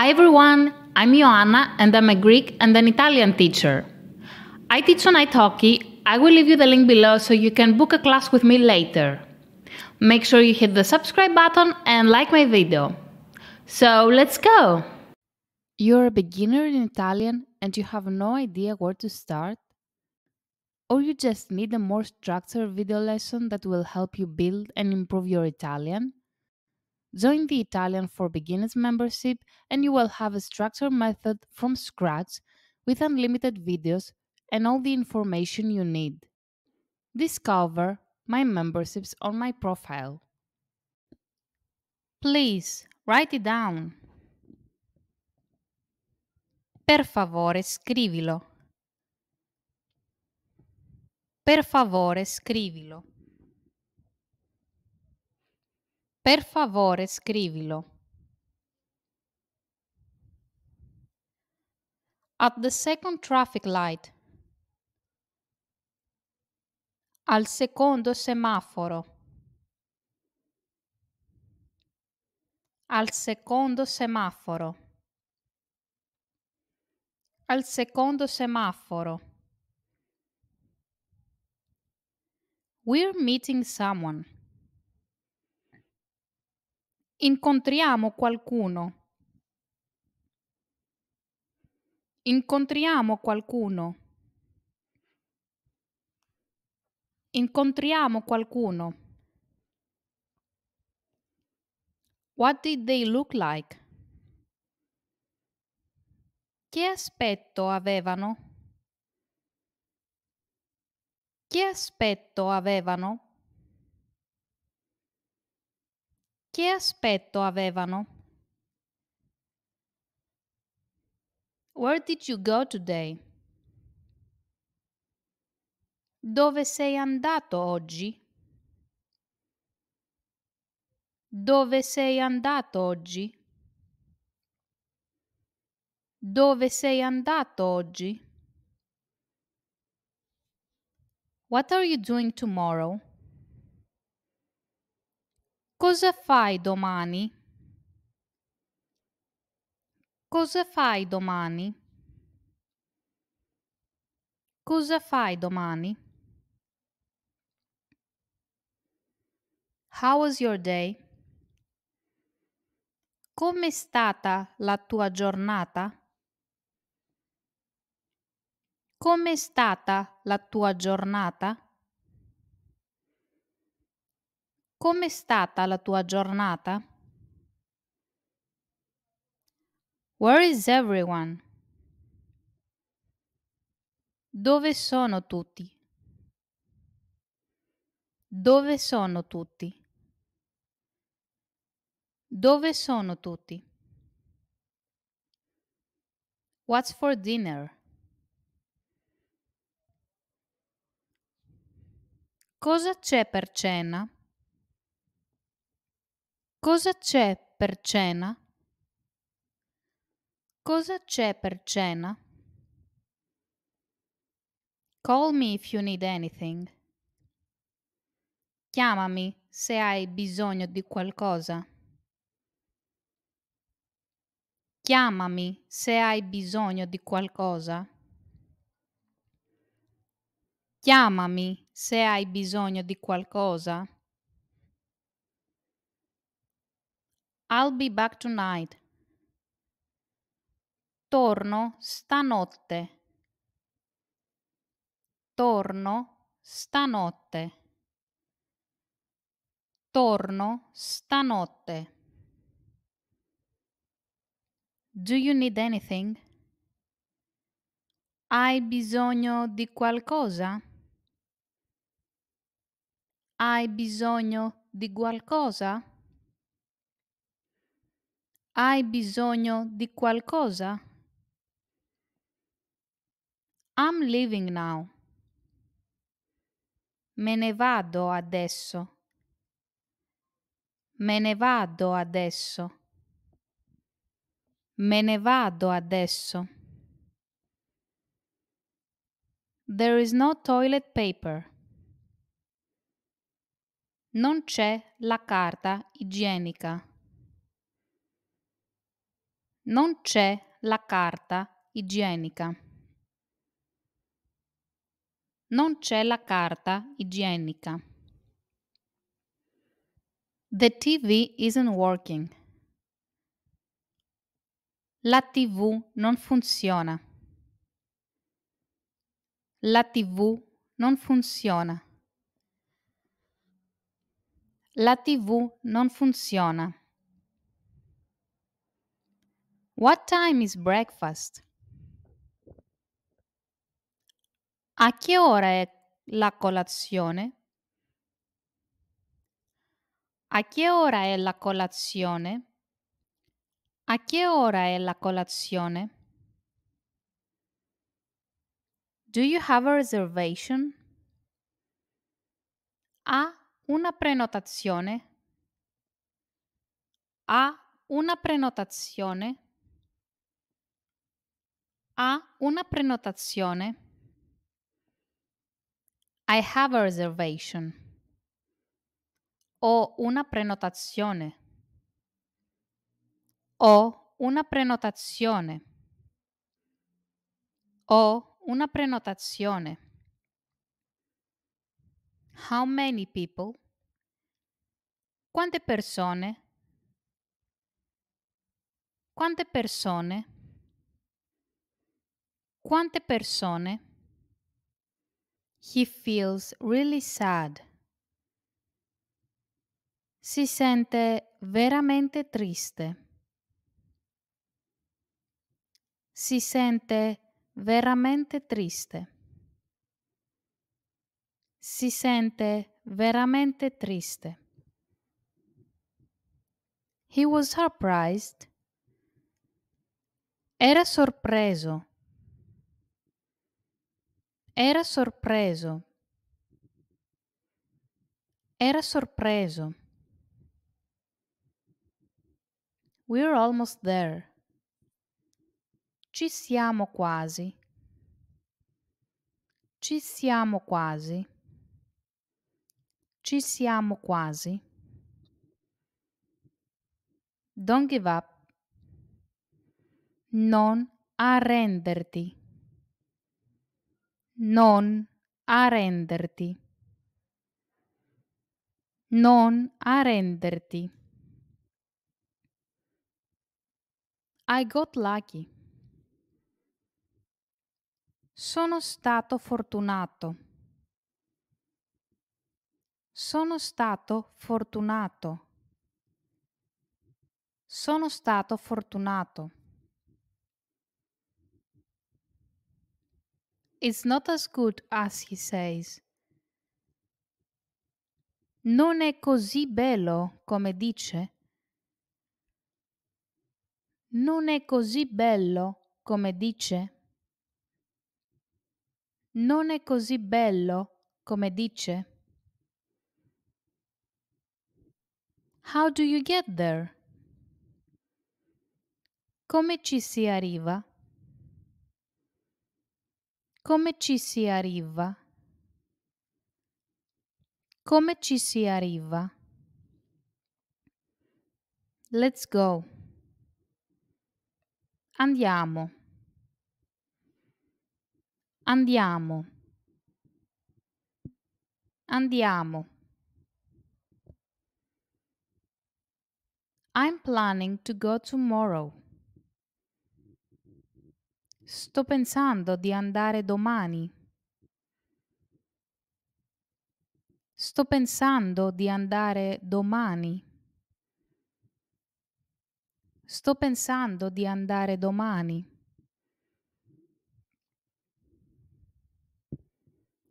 Hi everyone, I'm Ioanna and I'm a Greek and an Italian teacher. I teach on italki. I will leave you the link below so you can book a class with me later. Make sure you hit the subscribe button and like my video. So let's go! You're a beginner in Italian and you have no idea where to start? Or you just need a more structured video lesson that will help you build and improve your Italian? Join the Italian for Beginners membership and you will have a structured method from scratch with unlimited videos and all the information you need. Discover my memberships on my profile. Please write it down. Per favore, scrivilo. Per favore, scrivilo. Per favore, scrivilo. At the second traffic light. Al secondo semaforo. Al secondo semaforo. Al secondo semaforo. We're meeting someone. Incontriamo qualcuno. Incontriamo qualcuno. Incontriamo qualcuno. What did they look like? Che aspetto avevano? Che aspetto avevano? Che aspetto avevano? Where did you go today? Dove sei andato oggi? Dove sei andato oggi? Dove sei andato oggi? What are you doing tomorrow? Cosa fai domani? Cosa fai domani? Cosa fai domani? How was your day? Com'è stata la tua giornata? Com'è stata la tua giornata? Com'è stata la tua giornata? Where is everyone? Dove sono tutti? Dove sono tutti? Dove sono tutti? What's for dinner? Cosa c'è per cena? Cosa c'è per cena? Cosa c'è per cena? Call me if you need anything. Chiamami se hai bisogno di qualcosa. Chiamami se hai bisogno di qualcosa. Chiamami se hai bisogno di qualcosa. I'll be back tonight. Torno stanotte. Torno stanotte. Torno stanotte. Do you need anything? Hai bisogno di qualcosa? Hai bisogno di qualcosa? Hai bisogno di qualcosa? I'm leaving now. Me ne vado adesso. Me ne vado adesso. Me ne vado adesso. There is no toilet paper. Non c'è la carta igienica. Non c'è la carta igienica. Non c'è la carta igienica. The TV isn't working. La TV non funziona. La TV non funziona. La TV non funziona. What time is breakfast? A che ora è la colazione? A che ora è la colazione? A che ora è la colazione? Do you have a reservation? Ha una prenotazione? Ha una prenotazione? Ha una prenotazione. I have a reservation. Ho una prenotazione. Ho una prenotazione. Ho una prenotazione. How many people? Quante persone? Quante persone? Quante persone? He feels really sad. Si sente veramente triste. Si sente veramente triste. Si sente veramente triste. He was surprised. Era sorpreso. Era sorpreso. Era sorpreso. We're almost there. Ci siamo quasi. Ci siamo quasi. Ci siamo quasi. Don't give up. Non arrenderti. Non arrenderti. Non arrenderti. I got lucky. Sono stato fortunato. Sono stato fortunato. Sono stato fortunato. It's not as good as he says. Non è così bello come dice. Non è così bello come dice. Non è così bello come dice. How do you get there? Come ci si arriva? Come ci si arriva? Come ci si arriva? Let's go. Andiamo. Andiamo. Andiamo. I'm planning to go tomorrow. Sto pensando di andare domani. Sto pensando di andare domani. Sto pensando di andare domani.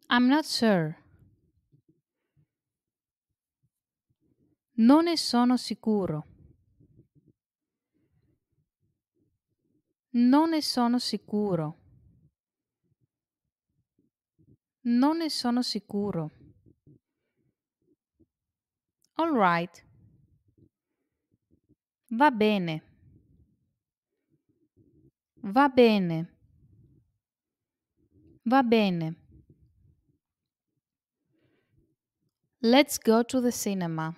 I'm not sure. Non ne sono sicuro. Non ne sono sicuro. Non ne sono sicuro. All right. Va bene. Va bene. Va bene. Let's go to the cinema.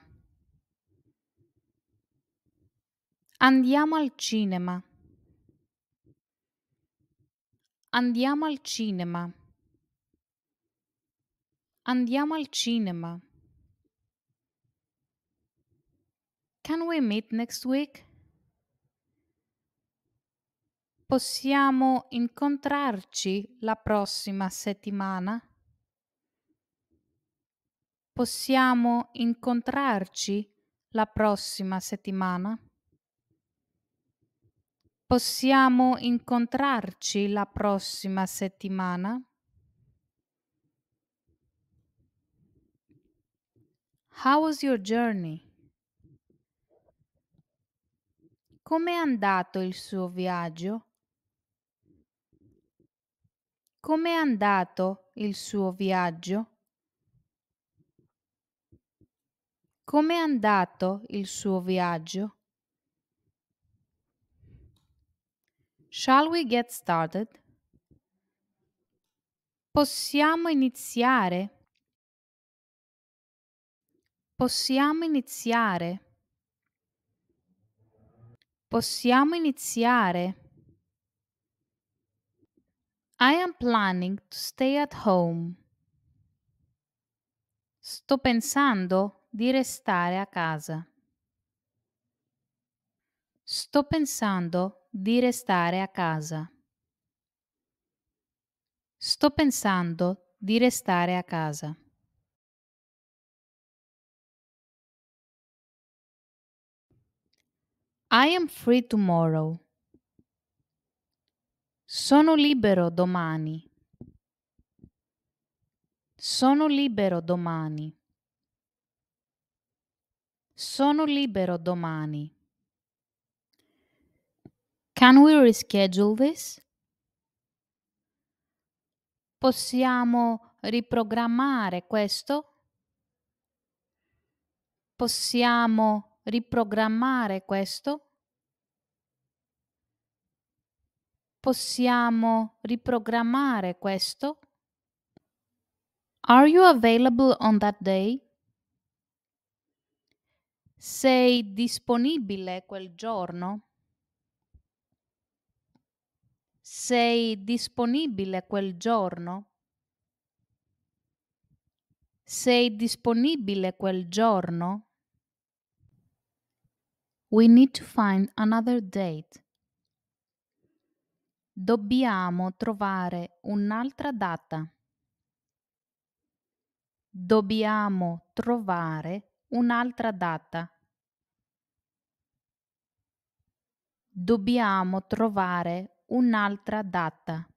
Andiamo al cinema. Andiamo al cinema. Andiamo al cinema. Can we meet next week? Possiamo incontrarci la prossima settimana? Possiamo incontrarci la prossima settimana? Possiamo incontrarci la prossima settimana? How was your journey? Com'è andato il suo viaggio? Com'è andato il suo viaggio? Com'è andato il suo viaggio? Shall we get started? Possiamo iniziare. Possiamo iniziare. Possiamo iniziare. I am planning to stay at home. Sto pensando di restare a casa. Sto pensando di restare a casa. Sto pensando di restare a casa. I am free tomorrow. Sono libero domani. Sono libero domani. Sono libero domani. Can we reschedule this? Possiamo riprogrammare questo? Possiamo riprogrammare questo? Possiamo riprogrammare questo? Are you available on that day? Sei disponibile quel giorno? Sei disponibile quel giorno? Sei disponibile quel giorno? We need to find another date. Dobbiamo trovare un'altra data. Dobbiamo trovare un'altra data. Dobbiamo trovare un'altra data